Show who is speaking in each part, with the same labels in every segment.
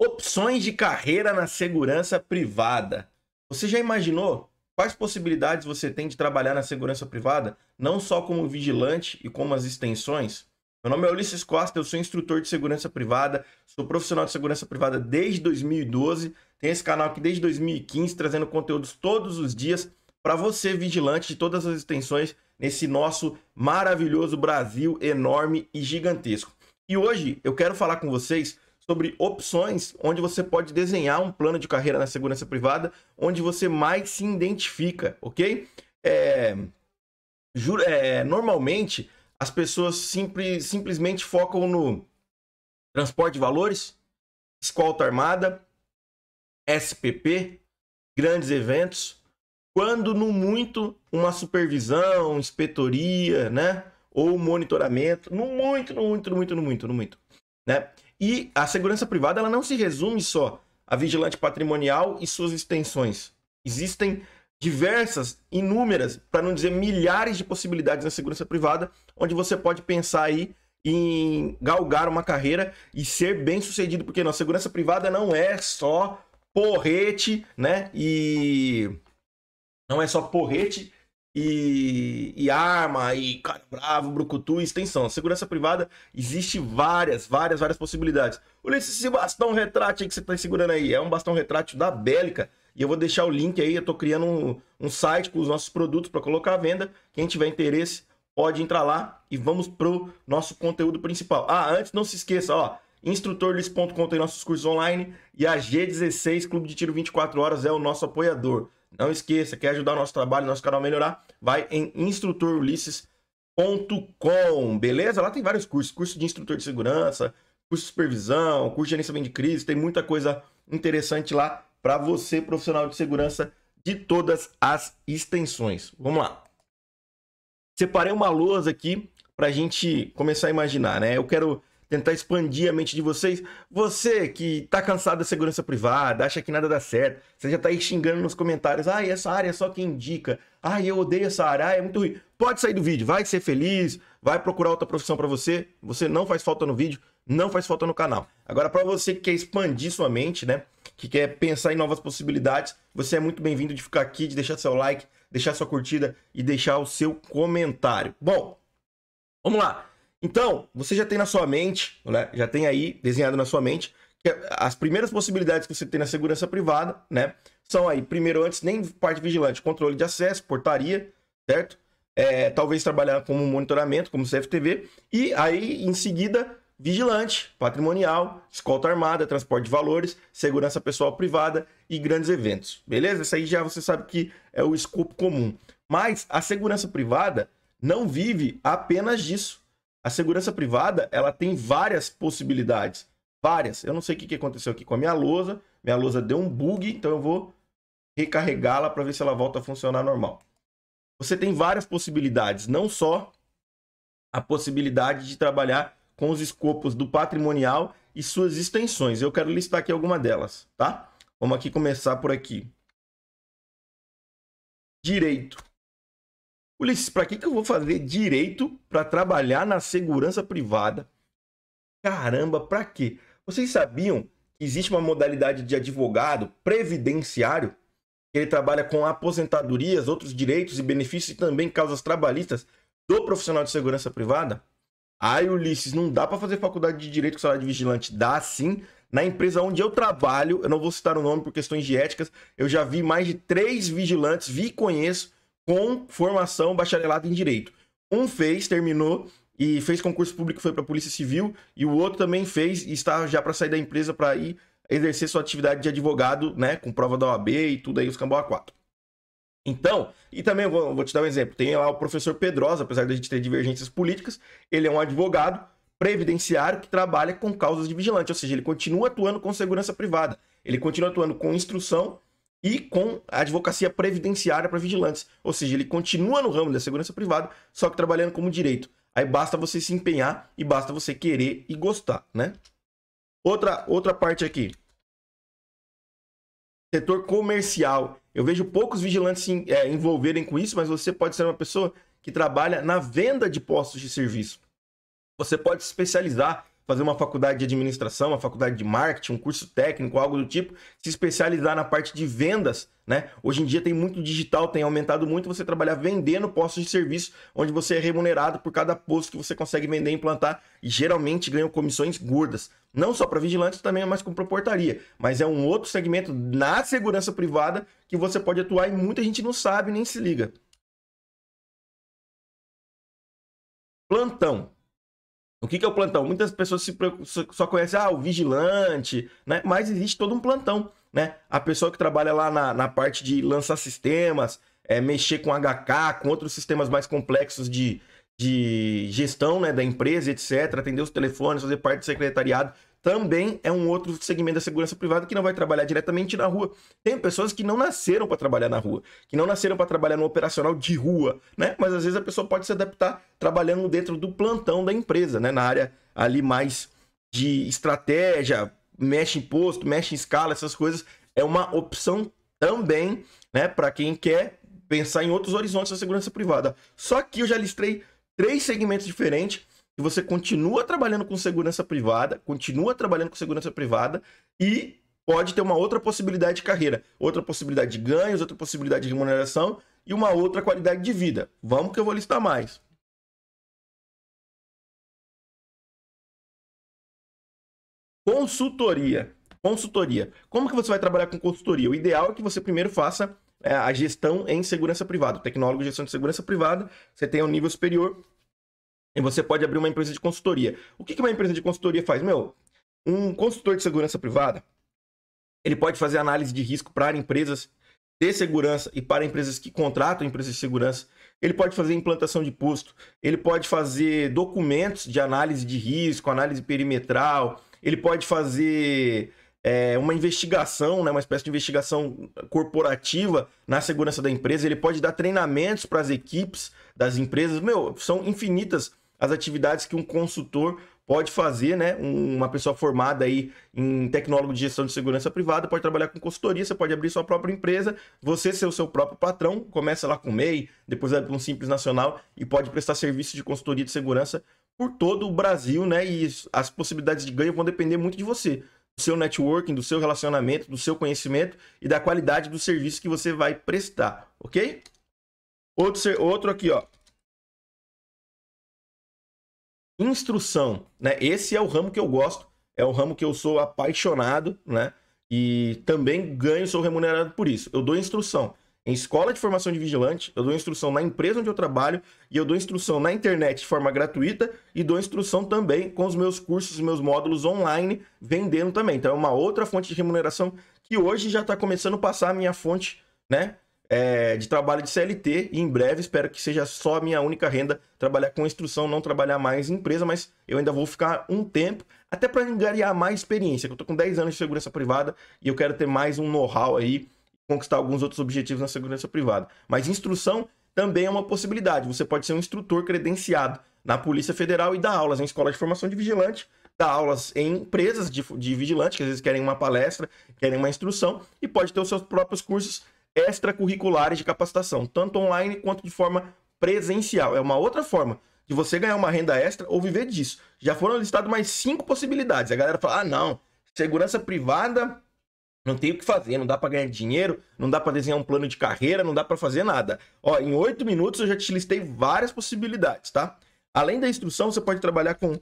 Speaker 1: Opções de carreira na segurança privada. Você já imaginou quais possibilidades você tem de trabalhar na segurança privada, não só como vigilante e como as extensões? Meu nome é Ulisses Costa, eu sou instrutor de segurança privada, sou profissional de segurança privada desde 2012, tenho esse canal aqui desde 2015, trazendo conteúdos todos os dias para você, vigilante de todas as extensões, nesse nosso maravilhoso Brasil enorme e gigantesco. E hoje eu quero falar com vocês sobre opções onde você pode desenhar um plano de carreira na segurança privada onde você mais se identifica, ok? É, é, normalmente as pessoas simples, simplesmente focam no transporte de valores, escolta armada, SPP, grandes eventos, quando no muito uma supervisão, inspetoria, né? Ou monitoramento, no muito, no muito, no muito, no muito, no muito, né? E a segurança privada ela não se resume só a vigilante patrimonial e suas extensões. Existem diversas, inúmeras, para não dizer milhares de possibilidades na segurança privada, onde você pode pensar aí em galgar uma carreira e ser bem sucedido, porque não, a segurança privada não é só porrete, né? E não é só porrete e, e arma, e cara bravo, brucutu e extensão. Segurança privada, existe várias, várias, várias possibilidades. Ulisses, esse bastão retrate que você está segurando aí é um bastão retrate da Bélica. E eu vou deixar o link aí, eu estou criando um, um site com os nossos produtos para colocar à venda. Quem tiver interesse, pode entrar lá e vamos pro nosso conteúdo principal. Ah, antes não se esqueça, ó, instrutorlis.com tem nossos cursos online e a G16 Clube de Tiro 24 horas é o nosso apoiador. Não esqueça, quer ajudar o nosso trabalho, nosso canal a melhorar? Vai em instrutorulisses.com, beleza? Lá tem vários cursos, curso de instrutor de segurança, curso de supervisão, curso de gerenciamento de crise, tem muita coisa interessante lá para você, profissional de segurança de todas as extensões. Vamos lá. Separei uma lousa aqui para a gente começar a imaginar, né? Eu quero tentar expandir a mente de vocês. Você que tá cansado da segurança privada, acha que nada dá certo, você já tá aí xingando nos comentários, ah, essa área é só quem indica, ah, eu odeio essa área, ah, é muito ruim. Pode sair do vídeo, vai ser feliz, vai procurar outra profissão para você, você não faz falta no vídeo, não faz falta no canal. Agora, para você que quer expandir sua mente, né, que quer pensar em novas possibilidades, você é muito bem-vindo de ficar aqui, de deixar seu like, deixar sua curtida e deixar o seu comentário. Bom, vamos lá. Então, você já tem na sua mente, né? já tem aí desenhado na sua mente, que as primeiras possibilidades que você tem na segurança privada, né? São aí, primeiro, antes, nem parte vigilante, controle de acesso, portaria, certo? É, talvez trabalhar como monitoramento, como CFTV, e aí, em seguida, vigilante, patrimonial, escolta armada, transporte de valores, segurança pessoal privada e grandes eventos. Beleza? Isso aí já você sabe que é o escopo comum. Mas a segurança privada não vive apenas disso. A segurança privada, ela tem várias possibilidades. Várias. Eu não sei o que aconteceu aqui com a minha lousa. Minha lousa deu um bug, então eu vou recarregá-la para ver se ela volta a funcionar normal. Você tem várias possibilidades, não só a possibilidade de trabalhar com os escopos do patrimonial e suas extensões. Eu quero listar aqui alguma delas, tá? Vamos aqui começar por aqui. Direito. Ulisses, para que, que eu vou fazer direito para trabalhar na segurança privada? Caramba, para quê? Vocês sabiam que existe uma modalidade de advogado previdenciário? Ele trabalha com aposentadorias, outros direitos e benefícios e também causas trabalhistas do profissional de segurança privada? Ai, Ulisses, não dá para fazer faculdade de direito com salário de vigilante. Dá sim. Na empresa onde eu trabalho, eu não vou citar o nome por questões de éticas, eu já vi mais de três vigilantes, vi e conheço, com formação bacharelado em direito. Um fez, terminou e fez concurso público, foi para a Polícia Civil, e o outro também fez e está já para sair da empresa para ir exercer sua atividade de advogado, né, com prova da OAB e tudo aí, os cambó A4. Então, e também vou, vou, te dar um exemplo. Tem lá o professor Pedrosa, apesar de a gente ter divergências políticas, ele é um advogado previdenciário que trabalha com causas de vigilante, ou seja, ele continua atuando com segurança privada, ele continua atuando com instrução e com a advocacia previdenciária para vigilantes. Ou seja, ele continua no ramo da segurança privada, só que trabalhando como direito. Aí basta você se empenhar e basta você querer e gostar, né? Outra, outra parte aqui. Setor comercial. Eu vejo poucos vigilantes se é, envolverem com isso, mas você pode ser uma pessoa que trabalha na venda de postos de serviço. Você pode se especializar fazer uma faculdade de administração, uma faculdade de marketing, um curso técnico, algo do tipo, se especializar na parte de vendas, né? Hoje em dia tem muito digital, tem aumentado muito você trabalhar vendendo postos de serviço, onde você é remunerado por cada posto que você consegue vender e implantar, e geralmente ganham comissões gordas. Não só para vigilantes, também, é mas com portaria. Mas é um outro segmento na segurança privada que você pode atuar e muita gente não sabe nem se liga. Plantão. O que, que é o plantão? Muitas pessoas se só conhecem ah, o vigilante, né? Mas existe todo um plantão, né? A pessoa que trabalha lá na, na parte de lançar sistemas, é, mexer com HK, com outros sistemas mais complexos de, de gestão né, da empresa, etc., atender os telefones, fazer parte do secretariado também é um outro segmento da segurança privada que não vai trabalhar diretamente na rua. Tem pessoas que não nasceram para trabalhar na rua, que não nasceram para trabalhar no operacional de rua, né? Mas às vezes a pessoa pode se adaptar trabalhando dentro do plantão da empresa, né? Na área ali mais de estratégia, mexe em posto, mexe em escala, essas coisas. É uma opção também, né? Para quem quer pensar em outros horizontes da segurança privada. Só que eu já listrei três segmentos diferentes que você continua trabalhando com segurança privada, continua trabalhando com segurança privada e pode ter uma outra possibilidade de carreira, outra possibilidade de ganhos, outra possibilidade de remuneração e uma outra qualidade de vida. Vamos que eu vou listar mais. Consultoria. Consultoria. Como que você vai trabalhar com consultoria? O ideal é que você primeiro faça é, a gestão em segurança privada. O tecnólogo de gestão de segurança privada, você tem um nível superior, e você pode abrir uma empresa de consultoria. O que, uma empresa de consultoria faz? Meu, um consultor de segurança privada, ele pode fazer análise de risco para empresas de segurança e para empresas que contratam empresas de segurança. Ele pode fazer implantação de posto, ele pode fazer documentos de análise de risco, análise perimetral, ele pode fazer é, uma investigação, né, uma espécie de investigação corporativa na segurança da empresa, ele pode dar treinamentos para as equipes das empresas. Meu, são infinitas as atividades que um consultor pode fazer, né? Uma pessoa formada aí em tecnólogo de gestão de segurança privada pode trabalhar com consultoria, você pode abrir sua própria empresa, você ser o seu próprio patrão, começa lá com o MEI, depois vai para um Simples Nacional e pode prestar serviço de consultoria de segurança por todo o Brasil, né? E as possibilidades de ganho vão depender muito de você, do seu networking, do seu relacionamento, do seu conhecimento e da qualidade do serviço que você vai prestar, ok? Outro, outro aqui, ó instrução, né? Esse é o ramo que eu gosto, é o ramo que eu sou apaixonado, né? E também ganho, sou remunerado por isso. Eu dou instrução em escola de formação de vigilante, eu dou instrução na empresa onde eu trabalho e eu dou instrução na internet de forma gratuita e dou instrução também com os meus cursos, meus módulos online vendendo também. Então é uma outra fonte de remuneração que hoje já está começando a passar a minha fonte, né? é, de trabalho de CLT e em breve espero que seja só a minha única renda trabalhar com instrução, não trabalhar mais em empresa, mas eu ainda vou ficar um tempo até para angariar mais experiência, que eu tô com 10 anos de segurança privada e eu quero ter mais um know-how aí, conquistar alguns outros objetivos na segurança privada. Mas instrução também é uma possibilidade. Você pode ser um instrutor credenciado na Polícia Federal e dar aulas em escola de formação de vigilante, dar aulas em empresas de, de vigilante, que às vezes querem uma palestra, querem uma instrução, e pode ter os seus próprios cursos extracurriculares de capacitação, tanto online quanto de forma presencial. É uma outra forma de você ganhar uma renda extra ou viver disso. Já foram listadas mais cinco possibilidades. A galera fala: ah, não, segurança privada, não tem o que fazer, não dá para ganhar dinheiro, não dá para desenhar um plano de carreira, não dá para fazer nada. Ó, em oito minutos eu já te listei várias possibilidades, tá? Além da instrução, você pode trabalhar com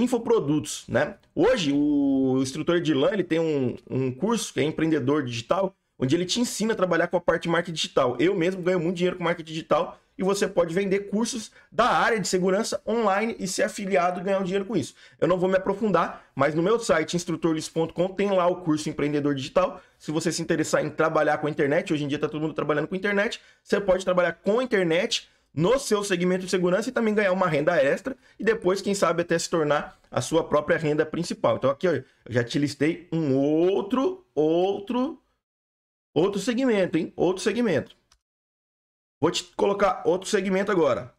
Speaker 1: infoprodutos, né? Hoje, o instrutor de LAN, ele tem um, um curso que é empreendedor digital, onde ele te ensina a trabalhar com a parte de marketing digital. Eu mesmo ganho muito dinheiro com marketing digital e você pode vender cursos da área de segurança online e ser afiliado e ganhar um dinheiro com isso. Eu não vou me aprofundar, mas no meu site instrutorlis.com tem lá o curso empreendedor digital. Se você se interessar em trabalhar com a internet, hoje em dia está todo mundo trabalhando com internet, você pode trabalhar com a internet no seu segmento de segurança e também ganhar uma renda extra e depois, quem sabe, até se tornar a sua própria renda principal. Então aqui ó, eu já te listei um outro, outro, outro segmento, hein? Outro segmento. Vou te colocar outro segmento agora.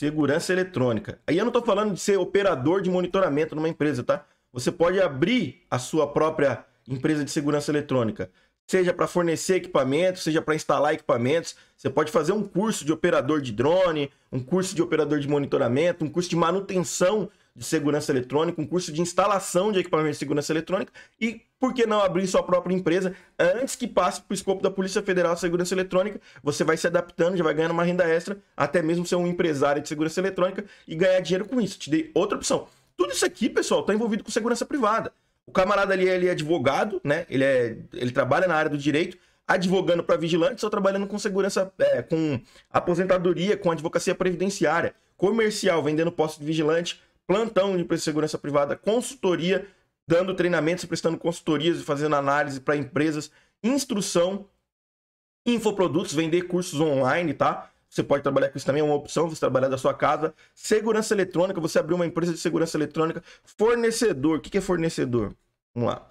Speaker 1: Segurança eletrônica. Aí eu não estou falando de ser operador de monitoramento numa empresa, tá? Você pode abrir a sua própria empresa de segurança eletrônica seja para fornecer equipamentos, seja para instalar equipamentos. Você pode fazer um curso de operador de drone, um curso de operador de monitoramento, um curso de manutenção de segurança eletrônica, um curso de instalação de equipamentos de segurança eletrônica e por que não abrir sua própria empresa antes que passe para o escopo da Polícia Federal de Segurança Eletrônica? Você vai se adaptando, já vai ganhando uma renda extra, até mesmo ser um empresário de segurança eletrônica e ganhar dinheiro com isso. Te dei outra opção. Tudo isso aqui, pessoal, está envolvido com segurança privada. O camarada ali ele é advogado, né? Ele, é, ele trabalha na área do direito, advogando para vigilantes ou trabalhando com segurança, é, com aposentadoria, com advocacia previdenciária, comercial, vendendo posto de vigilante, plantão de empresa de segurança privada, consultoria, dando treinamentos, prestando consultorias e fazendo análise para empresas, instrução, infoprodutos, vender cursos online, tá? Você pode trabalhar com isso também, é uma opção, você trabalhar da sua casa. Segurança eletrônica, você abrir uma empresa de segurança eletrônica. Fornecedor, o que é fornecedor? Vamos lá.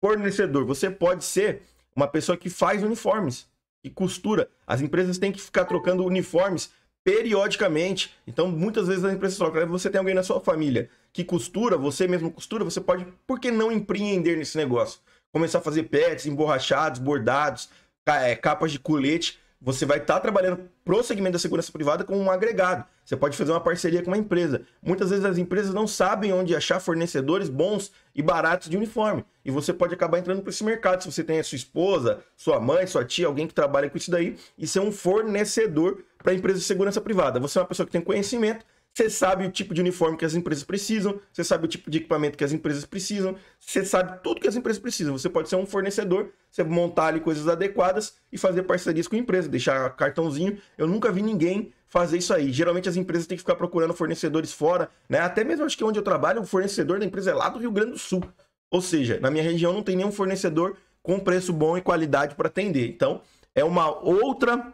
Speaker 1: Fornecedor, você pode ser uma pessoa que faz uniformes, e costura. As empresas têm que ficar trocando uniformes periodicamente. Então, muitas vezes as empresas trocam. Você tem alguém na sua família que costura, você mesmo costura, você pode, por que não empreender nesse negócio? Começar a fazer pets, emborrachados, bordados, é, capas de colete você vai estar tá trabalhando pro segmento da segurança privada com um agregado. Você pode fazer uma parceria com uma empresa. Muitas vezes as empresas não sabem onde achar fornecedores bons e baratos de uniforme. E você pode acabar entrando para esse mercado. Se você tem a sua esposa, sua mãe, sua tia, alguém que trabalha com isso daí, e ser um fornecedor para a empresa de segurança privada. Você é uma pessoa que tem conhecimento, você sabe o tipo de uniforme que as empresas precisam, você sabe o tipo de equipamento que as empresas precisam, você sabe tudo que as empresas precisam. Você pode ser um fornecedor, você montar ali coisas adequadas e fazer parcerias com a empresa, deixar cartãozinho. Eu nunca vi ninguém fazer isso aí. Geralmente as empresas têm que ficar procurando fornecedores fora, né? Até mesmo acho que onde eu trabalho, o fornecedor da empresa é lá do Rio Grande do Sul. Ou seja, na minha região não tem nenhum fornecedor com preço bom e qualidade para atender. Então, é uma outra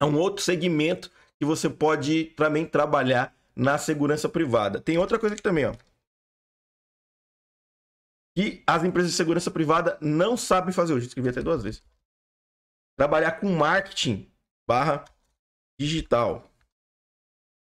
Speaker 1: é um outro segmento que você pode também trabalhar na segurança privada. Tem outra coisa aqui também, ó. Que as empresas de segurança privada não sabem fazer hoje. Escrevi até duas vezes. Trabalhar com marketing barra digital.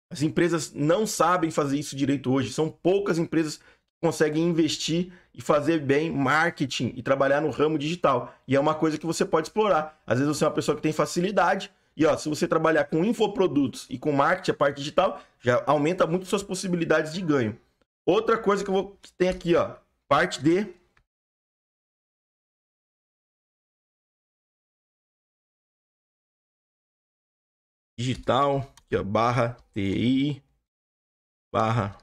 Speaker 1: As empresas não sabem fazer isso direito hoje. São poucas empresas que conseguem investir e fazer bem marketing e trabalhar no ramo digital. E é uma coisa que você pode explorar. Às vezes você é uma pessoa que tem facilidade, e ó, se você trabalhar com infoprodutos e com marketing, a parte digital, já aumenta muito suas possibilidades de ganho. Outra coisa que eu vou que tem aqui, ó, parte de digital, aqui, ó, barra TI, barra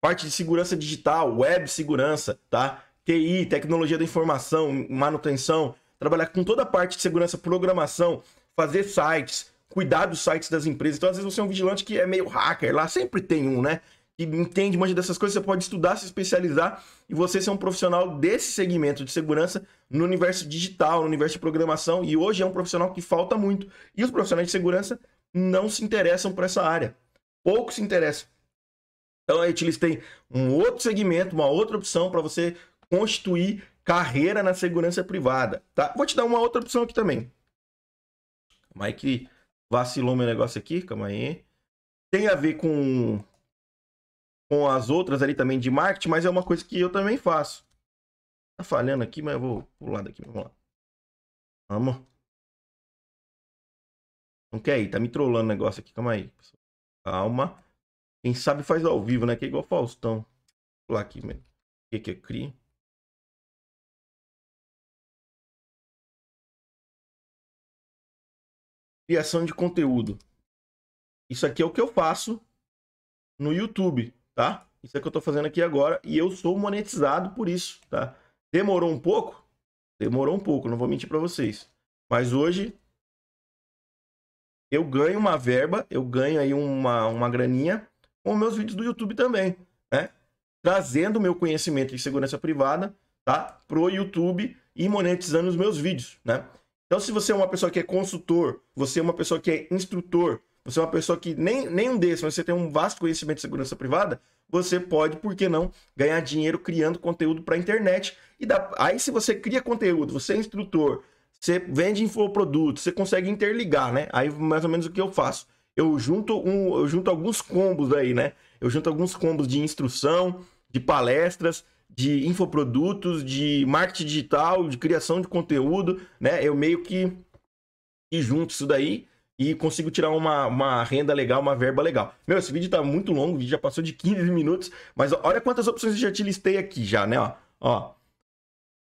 Speaker 1: parte de segurança digital, web segurança, tá? TI, tecnologia da informação, manutenção, trabalhar com toda a parte de segurança, programação, fazer sites, cuidar dos sites das empresas. Então, às vezes, você é um vigilante que é meio hacker lá, sempre tem um, né? Que entende monte dessas coisas, você pode estudar, se especializar e você ser um profissional desse segmento de segurança no universo digital, no universo de programação. E hoje é um profissional que falta muito. E os profissionais de segurança não se interessam por essa área. Pouco se interessam. Então, a Utilis tem um outro segmento, uma outra opção para você constituir carreira na segurança privada, tá? Vou te dar uma outra opção aqui também. Calma aí que vacilou meu negócio aqui, calma aí. Tem a ver com, com as outras ali também de marketing, mas é uma coisa que eu também faço. Tá falhando aqui, mas eu vou pular daqui, vamos lá. Vamos. Não quer ir, tá me trollando o negócio aqui, calma aí. Calma. Quem sabe faz ao vivo, né? Que é igual Faustão. Vou pular aqui mesmo. O que que eu crio? criação de conteúdo. Isso aqui é o que eu faço no YouTube, tá? Isso é o que eu tô fazendo aqui agora e eu sou monetizado por isso, tá? Demorou um pouco? Demorou um pouco, não vou mentir para vocês. Mas hoje eu ganho uma verba, eu ganho aí uma, uma graninha com meus vídeos do YouTube também, né? Trazendo meu conhecimento de segurança privada, tá? Pro YouTube e monetizando os meus vídeos, né? Então, se você é uma pessoa que é consultor, você é uma pessoa que é instrutor, você é uma pessoa que nem, nem um desses, mas você tem um vasto conhecimento de segurança privada, você pode, por que não, ganhar dinheiro criando conteúdo para a internet. E dá... aí, se você cria conteúdo, você é instrutor, você vende infoprodutos, você consegue interligar, né? Aí, mais ou menos o que eu faço. Eu junto, um, eu junto alguns combos aí, né? Eu junto alguns combos de instrução, de palestras, de infoprodutos, de marketing digital, de criação de conteúdo, né? Eu meio que, e junto isso daí e consigo tirar uma, uma renda legal, uma verba legal. Meu, esse vídeo tá muito longo, o vídeo já passou de 15 minutos, mas olha quantas opções eu já te listei aqui já, né? Ó, ó.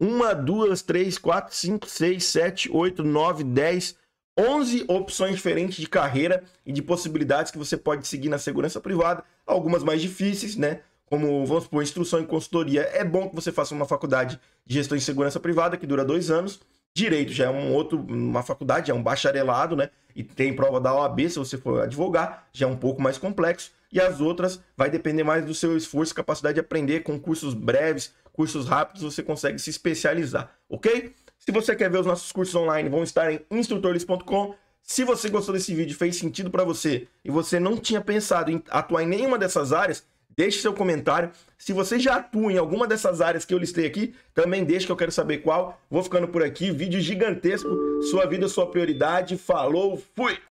Speaker 1: Uma, duas, três, quatro, cinco, seis, sete, oito, nove, dez, onze opções diferentes de carreira e de possibilidades que você pode seguir na segurança privada, algumas mais difíceis, né? como, vamos supor, instrução em consultoria, é bom que você faça uma faculdade de gestão em segurança privada, que dura dois anos. Direito já é um outro, uma faculdade, é um bacharelado, né? E tem prova da OAB, se você for advogar, já é um pouco mais complexo. E as outras vai depender mais do seu esforço, capacidade de aprender, com cursos breves, cursos rápidos, você consegue se especializar, ok? Se você quer ver os nossos cursos online, vão estar em instrutores.com. Se você gostou desse vídeo, fez sentido para você e você não tinha pensado em atuar em nenhuma dessas áreas, Deixe seu comentário. Se você já atua em alguma dessas áreas que eu listei aqui, também deixe que eu quero saber qual. Vou ficando por aqui. Vídeo gigantesco. Sua vida, sua prioridade. Falou, fui!